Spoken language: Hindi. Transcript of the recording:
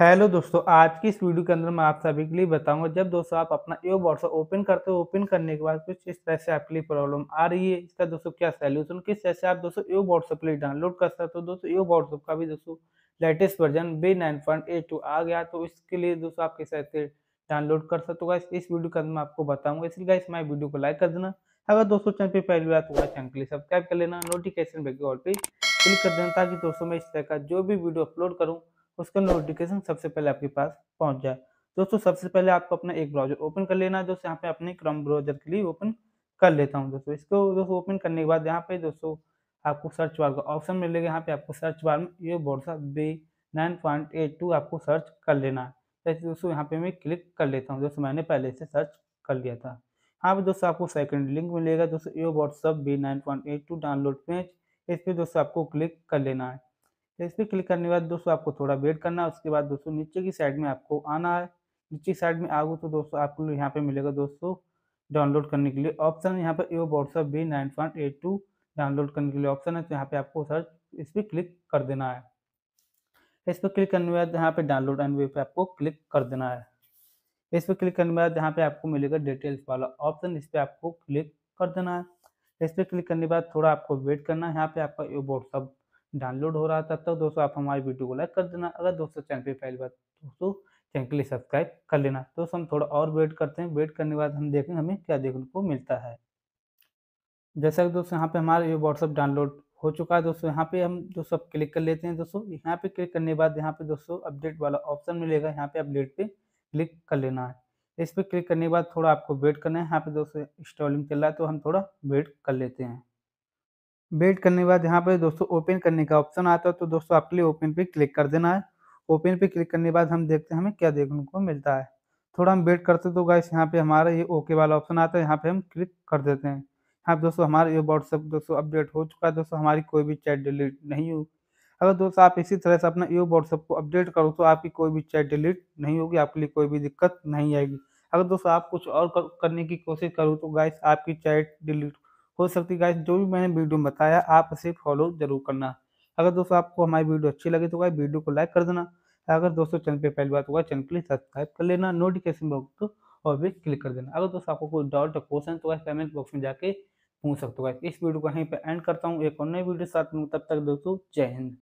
हेलो दोस्तों आज की इस वीडियो के अंदर मैं आप सभी के लिए बताऊंगा जब दोस्तों आप अपना यो व्हाट्सअप ओपन करते हो ओपन करने के बाद कुछ इस तरह से आपके लिए प्रॉब्लम आ रही है इसका दोस्तों क्या सोल्यूशन किस तरह से आप दोस्तों यो व्हाट्सअप के लिए डाउनलोड कर सकते हो दोस्तों यो व्हाट्सअप का भी दोस्तों latest version B nine point two आ गया तो इसके लिए दोस्तों आप किस तरह से डाउनलोड कर सकते हो इस वीडियो के अंदर मैं आपको बताऊंगा इसलिए इस मैं वीडियो को लाइक कर देना अगर दोस्तों चैनल पर पहली बार तो चैनल के लिए सब्सक्राइब कर लेना नोटिफिकेशन बेल और पे क्लिक कर देना ताकि दोस्तों मैं इस तरह का जो भी वीडियो अपलोड करूँ उसका नोटिफिकेशन सबसे पहले आपके पास पहुंच जाए दोस्तों सबसे पहले आपको अपना एक ब्राउजर ओपन कर लेना है दोस्तों यहाँ पे अपने क्रम ब्राउजर के लिए ओपन कर लेता हूँ दोस्तों इसको दोस्तों ओपन करने के बाद यहाँ पे दोस्तों आपको सर्च बार का ऑप्शन मिलेगा यहाँ पे आपको सर्च बार में ये बोर्डसा B nine point eight two आपको सर्च कर लेना है जैसे तो दोस्तों यहाँ पे मैं क्लिक कर लेता हूँ दोस्तों मैंने पहले से सर्च कर लिया था यहाँ पे दोस्तों आपको सेकंड लिंक मिलेगा दोस्तों ये WhatsApp B nine point eight two download page इस पर दोस्तों आपको क्लिक कर लेना है तो इस पर क्लिक करने के बाद दोस्तों आपको थोड़ा वेट करना है उसके बाद दोस्तों नीचे की साइड में आपको आना है नीचे की साइड में आगो तो दोस्तों आपको यहाँ पर मिलेगा दोस्तों डाउनलोड करने के लिए ऑप्शन यहाँ पर यो WhatsApp B nine point eight two download करने के लिए ऑप्शन है तो यहाँ पे आपको सर्च इस पर क्लिक कर देना है इस पर क्लिक करने के बाद यहाँ पे डाउनलोड एंड वे पे आपको क्लिक कर देना है इस पर क्लिक करने के बाद यहाँ पे आपको मिलेगा डिटेल्स वाला ऑप्शन इस पर आपको क्लिक कर देना है इस पर क्लिक करने के बाद थोड़ा आपको वेट करना है यहाँ पे आपका ये व्हाट्सअप डाउनलोड हो रहा है तब तक दोस्तों आप हमारी वीडियो को लाइक कर देना अगर दोस्तों चैनल पर पहली बार दोस्तों चैनल के लिए सब्सक्राइब कर लेना दोस्तों हम थोड़ा और वेट करते हैं वेट करने के बाद हम देखेंगे हमें क्या देखने को मिलता है जैसा कि दोस्तों यहाँ पे हमारा ये व्हाट्सअप डाउनलोड हो चुका है दोस्तों यहाँ पे हम दोस्तों अब क्लिक कर लेते हैं दोस्तों यहाँ पे क्लिक करने के बाद यहाँ पे दोस्तों अपडेट वाला ऑप्शन मिलेगा यहाँ पे अपडेट पे क्लिक कर लेना है इस पर क्लिक करने के बाद थोड़ा आपको वेट करना है यहाँ पे दोस्तों इंस्टॉलिंग चल रहा है तो हम थोड़ा वेट कर लेते हैं वेट करने के बाद यहाँ पर दोस्तों ओपन करने का ऑप्शन आता है तो दोस्तों आपके लिए ओपन पे क्लिक कर देना है ओपन पे क्लिक करने के बाद हम देखते हैं हमें क्या देखने को मिलता है थोड़ा हम वेट करते तो गाइस यहाँ पे हमारा ये ओके वाला ऑप्शन आता है यहाँ पे हम क्लिक कर देते हैं यहाँ दोस्तों हमारा ये व्हाट्सअप दोस्तों अपडेट हो चुका है दोस्तों हमारी कोई भी चैट डिलीट नहीं हुई अगर दोस्तों आप इसी तरह से अपना ये व्हाट्सअप को अपडेट करो तो आपकी कोई भी चैट डिलीट नहीं होगी आपके लिए कोई भी दिक्कत नहीं आएगी अगर दोस्तों आप कुछ और करने की कोशिश करो तो गाइस आपकी चैट डिलीट हो सकती है जो भी मैंने वीडियो में बताया आप इसे फॉलो जरूर करना अगर दोस्तों आपको हमारी वीडियो अच्छी लगे तो वीडियो को लाइक कर देना अगर दोस्तों चैनल पे पहली बार होगा चैनल के लिए सब्सक्राइब कर लेना नोटिफिकेशन तो बॉक्स और भी क्लिक कर देना अगर दोस्तों आपको कोई डाउट या क्वेश्चन तो कमेंट बॉक्स में जाके पूछ सकते हो इस वीडियो को यहीं पे एंड करता हूँ एक और नई वीडियो साथ में तब तक दोस्तों जय हिंद